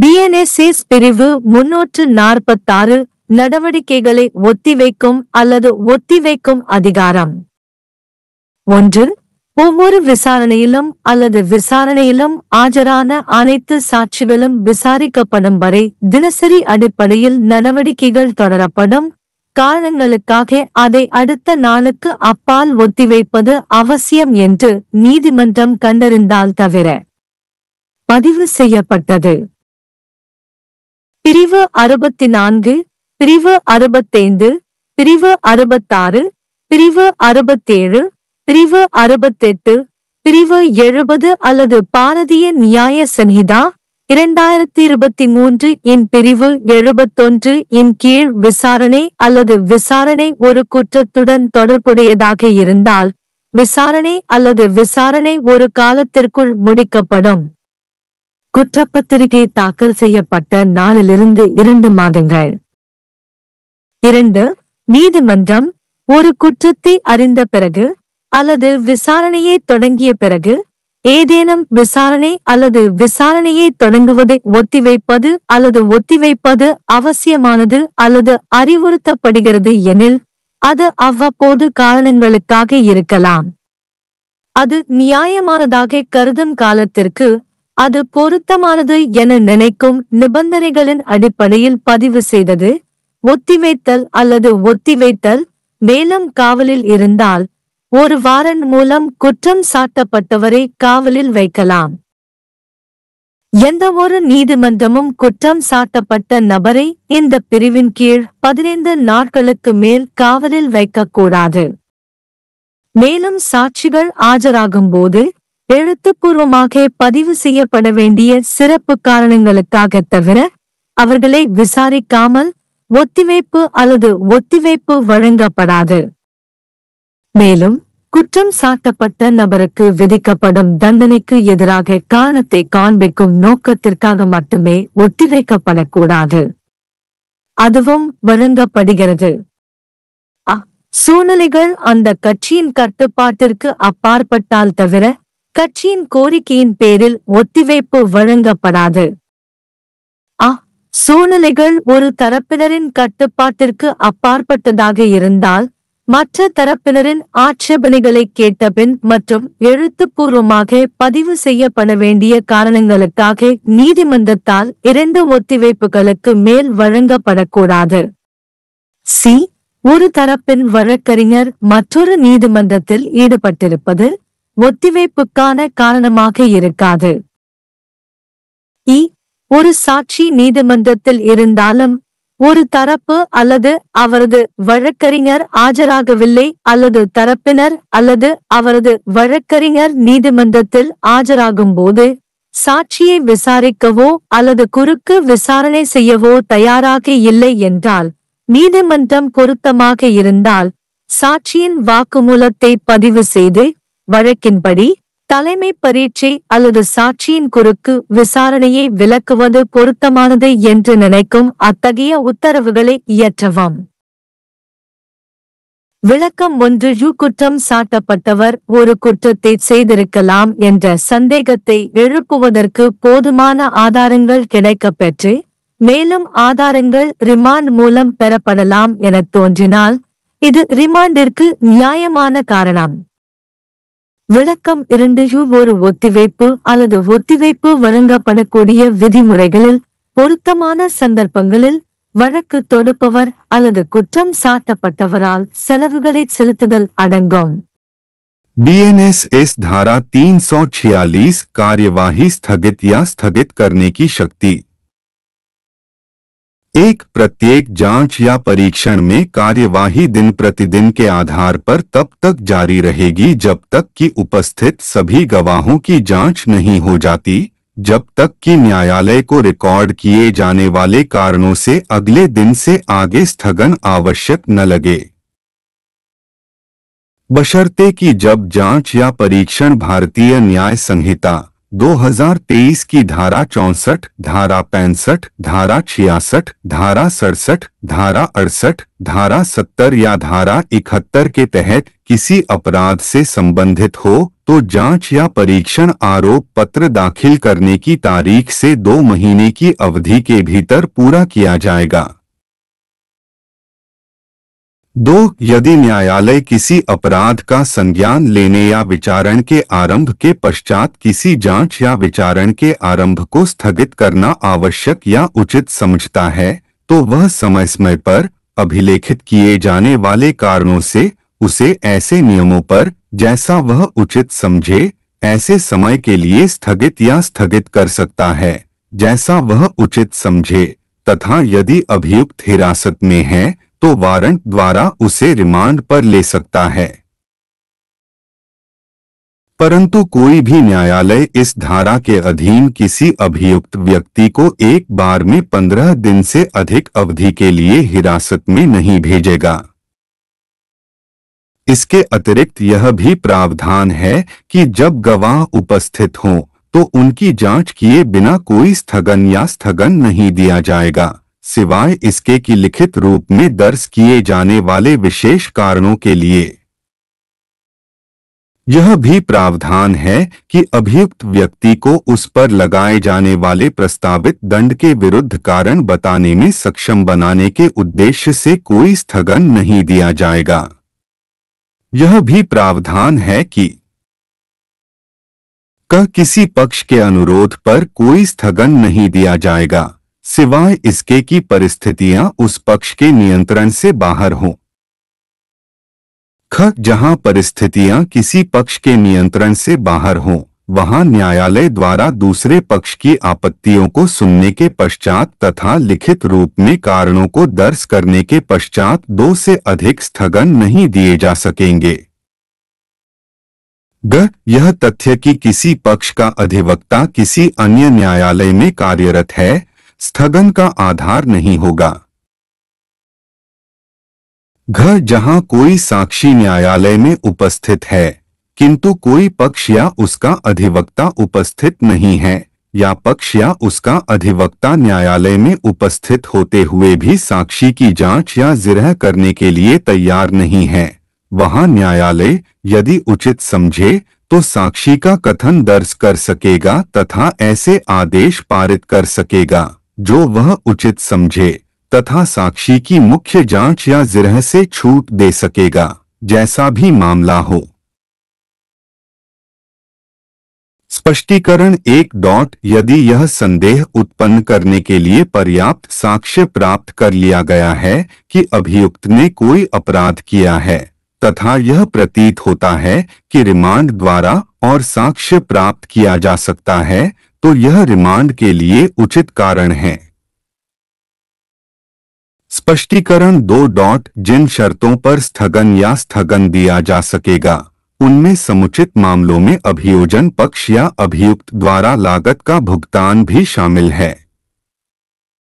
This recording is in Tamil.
பிஎன்எஸ்எஸ் பிரிவு முன்னூற்று நாற்பத்தாறு நடவடிக்கைகளை ஒத்திவைக்கும் அல்லது ஒத்திவைக்கும் அதிகாரம் ஒன்று ஒவ்வொரு விசாரணையிலும் அல்லது விசாரணையிலும் ஆஜரான அனைத்து சாட்சிகளும் விசாரிக்கப்படும் வரை தினசரி அடிப்படையில் நடவடிக்கைகள் தொடரப்படும் காரணங்களுக்காக அதை அடுத்த நாளுக்கு அப்பால் ஒத்திவைப்பது அவசியம் என்று நீதிமன்றம் கண்டறிந்தால் தவிர பதிவு செய்யப்பட்டது பிரிவு அறுபத்தி நான்கு பிரிவு அறுபத்தைந்து பிரிவு அறுபத்தாறு பிரிவு அறுபத்தேழு பிரிவு அறுபத்தெட்டு பிரிவு எழுபது அல்லது பாரதிய நியாய சன்ஹிதா இரண்டாயிரத்தி இருபத்தி மூன்று இன் பிரிவு எழுபத்தொன்று இன் கீழ் விசாரணை அல்லது விசாரணை ஒரு குற்றத்துடன் தொடர்புடையதாக இருந்தால் விசாரணை அல்லது விசாரணை ஒரு காலத்திற்குள் முடிக்கப்படும் குற்றப்பத்திரிகை தாக்கல் செய்யப்பட்ட நாளிலிருந்து இரண்டு மாதங்கள் இரண்டு நீதிமன்றம் ஒரு குற்றத்தை அறிந்த பிறகு அல்லது விசாரணையை தொடங்கிய பிறகு ஏதேனும் விசாரணை அல்லது விசாரணையை தொடங்குவதை ஒத்திவைப்பது அல்லது ஒத்திவைப்பது அவசியமானது அல்லது அறிவுறுத்தப்படுகிறது எனில் அது அவ்வப்போது காரணங்களுக்காக இருக்கலாம் அது நியாயமானதாக கருதும் காலத்திற்கு அது பொருத்தமானது என நினைக்கும் நிபந்தனைகளின் அடிப்படையில் பதிவு செய்தது ஒத்திவைத்தல் அல்லது ஒத்திவைத்தல் மேலும் காவலில் இருந்தால் ஒரு வாரன் மூலம் குற்றம் சாட்டப்பட்டவரை காவலில் வைக்கலாம் எந்தவொரு நீதிமன்றமும் குற்றம் சாட்டப்பட்ட நபரை இந்த பிரிவின் கீழ் பதினைந்து நாட்களுக்கு மேல் காவலில் வைக்கக்கூடாது மேலும் சாட்சிகள் ஆஜராகும் போது எழுத்துப்பூர்வமாக பதிவு செய்யப்பட வேண்டிய சிறப்பு காரணங்களுக்காக தவிர அவர்களை விசாரிக்காமல் ஒத்திவைப்பு அல்லது ஒத்திவைப்பு வழங்கப்படாது மேலும் குற்றம் சாட்டப்பட்ட நபருக்கு விதிக்கப்படும் தண்டனைக்கு எதிராக காரணத்தை காண்பிக்கும் நோக்கத்திற்காக மட்டுமே ஒத்திவைக்கப்படக்கூடாது அதுவும் வழங்கப்படுகிறது சூழ்நிலைகள் அந்த கட்சியின் கட்டுப்பாட்டிற்கு அப்பாற்பட்டால் தவிர கட்சியின் கோரிக்கையின் பேரில் ஒத்திவைப்பு வழங்கப்படாது ஆ சூழ்நிலைகள் ஒரு தரப்பினரின் கட்டுப்பாட்டிற்கு அப்பாற்பட்டதாக இருந்தால் மற்ற தரப்பினரின் ஆட்சேபனைகளை கேட்டபின் மற்றும் எழுத்துப்பூர்வமாக பதிவு செய்யப்பட வேண்டிய காரணங்களுக்காக நீதிமன்றத்தால் இரண்டு ஒத்திவைப்புகளுக்கு மேல் வழங்கப்படக்கூடாது சி ஒரு தரப்பின் வழக்கறிஞர் மற்றொரு நீதிமன்றத்தில் ஈடுபட்டிருப்பது ஒத்திவைப்புக்கான காரணமாக இருக்காது இ ஒரு சாட்சி நீதிமன்றத்தில் இருந்தாலும் ஒரு தரப்பு அல்லது அவரது வழக்கறிஞர் ஆஜராகவில்லை அல்லது தரப்பினர் அல்லது அவரது வழக்கறிஞர் நீதிமன்றத்தில் ஆஜராகும்போது சாட்சியை விசாரிக்கவோ அல்லது குறுக்கு விசாரணை செய்யவோ தயாராக இல்லை என்றால் நீதிமன்றம் பொருத்தமாக இருந்தால் சாட்சியின் வாக்குமூலத்தை பதிவு செய்து வழக்கின்படி தலைமை பரீட்சை அல்லது சாட்சியின் குறுக்கு விசாரணையை விளக்குவது பொருத்தமானது என்று நினைக்கும் அத்தகைய உத்தரவுகளை இயற்றவும் விளக்கம் ஒன்று யூ குற்றம் சாட்டப்பட்டவர் ஒரு குற்றத்தை செய்திருக்கலாம் என்ற சந்தேகத்தை எழுப்புவதற்கு போதுமான ஆதாரங்கள் கிடைக்கப்பெற்று மேலும் ஆதாரங்கள் ரிமாண்ட் மூலம் பெறப்படலாம் என தோன்றினால் இது ரிமாண்டிற்கு நியாயமான காரணம் விளக்கம் இரண்டு ஒரு ஒத்திவைப்பு அல்லது ஒத்திவைப்பு வழங்கப்படக்கூடிய விதிமுறைகளில் பொருத்தமான சந்தர்ப்பங்களில் வழக்கு தொடுப்பவர் அல்லது குற்றம் சாட்டப்பட்டவரால் செலவுகளை செலுத்துதல் அடங்கும் தாரா धारा 346 कार्यवाही स्थगित या स्थगित करने की शक्ति एक प्रत्येक जांच या परीक्षण में कार्यवाही दिन प्रतिदिन के आधार पर तब तक जारी रहेगी जब तक कि उपस्थित सभी गवाहों की जांच नहीं हो जाती जब तक कि न्यायालय को रिकॉर्ड किए जाने वाले कारणों से अगले दिन से आगे स्थगन आवश्यक न लगे बशर्ते कि जब जांच या परीक्षण भारतीय न्याय संहिता 2023 की धारा चौसठ धारा पैंसठ धारा छियासठ धारा सड़सठ धारा अड़सठ धारा सत्तर या धारा इकहत्तर के तहत किसी अपराध से संबंधित हो तो जांच या परीक्षण आरोप पत्र दाखिल करने की तारीख से दो महीने की अवधि के भीतर पूरा किया जाएगा दो यदि न्यायालय किसी अपराध का संज्ञान लेने या विचारण के आरंभ के पश्चात किसी जांच या विचारण के आरंभ को स्थगित करना आवश्यक या उचित समझता है तो वह समय समय पर अभिलेखित किए जाने वाले कारणों से उसे ऐसे नियमों पर जैसा वह उचित समझे ऐसे समय के लिए स्थगित या स्थगित कर सकता है जैसा वह उचित समझे तथा यदि अभियुक्त हिरासत में है तो वारंट द्वारा उसे रिमांड पर ले सकता है परंतु कोई भी न्यायालय इस धारा के अधीन किसी अभियुक्त व्यक्ति को एक बार में पंद्रह दिन से अधिक अवधि के लिए हिरासत में नहीं भेजेगा इसके अतिरिक्त यह भी प्रावधान है कि जब गवाह उपस्थित हो तो उनकी जांच किए बिना कोई स्थगन या स्थगन नहीं दिया जाएगा सिवाय इसके कि लिखित रूप में दर्ज किए जाने वाले विशेष कारणों के लिए यह भी प्रावधान है कि अभियुक्त व्यक्ति को उस पर लगाए जाने वाले प्रस्तावित दंड के विरुद्ध कारण बताने में सक्षम बनाने के उद्देश्य से कोई स्थगन नहीं दिया जाएगा यह भी प्रावधान है कि किसी पक्ष के अनुरोध पर कोई स्थगन नहीं दिया जाएगा सिवाय इसके की परिस्थितियां उस पक्ष के नियंत्रण से बाहर हों ख जहां परिस्थितियां किसी पक्ष के नियंत्रण से बाहर हों वहां न्यायालय द्वारा दूसरे पक्ष की आपत्तियों को सुनने के पश्चात तथा लिखित रूप में कारणों को दर्ज करने के पश्चात दो से अधिक स्थगन नहीं दिए जा सकेंगे ग यह तथ्य कि किसी पक्ष का अधिवक्ता किसी अन्य न्यायालय में कार्यरत है स्थगन का आधार नहीं होगा घर जहां कोई साक्षी न्यायालय में उपस्थित है किंतु कोई पक्ष या उसका अधिवक्ता उपस्थित नहीं है या पक्ष या उसका अधिवक्ता न्यायालय में उपस्थित होते हुए भी साक्षी की जांच या जिरह करने के लिए तैयार नहीं है वहां न्यायालय यदि उचित समझे तो साक्षी का कथन दर्ज कर सकेगा तथा ऐसे आदेश पारित कर सकेगा जो वह उचित समझे तथा साक्षी की मुख्य जांच या जिरह से छूट दे सकेगा जैसा भी मामला हो स्पष्टीकरण एक डॉट यदि यह संदेह उत्पन्न करने के लिए पर्याप्त साक्ष्य प्राप्त कर लिया गया है कि अभियुक्त ने कोई अपराध किया है तथा यह प्रतीत होता है कि रिमांड द्वारा और साक्ष्य प्राप्त किया जा सकता है तो यह रिमांड के लिए उचित कारण है स्पष्टीकरण दो डॉट जिन शर्तों पर स्थगन या स्थगन दिया जा सकेगा उनमें समुचित मामलों में अभियोजन पक्ष या अभियुक्त द्वारा लागत का भुगतान भी शामिल है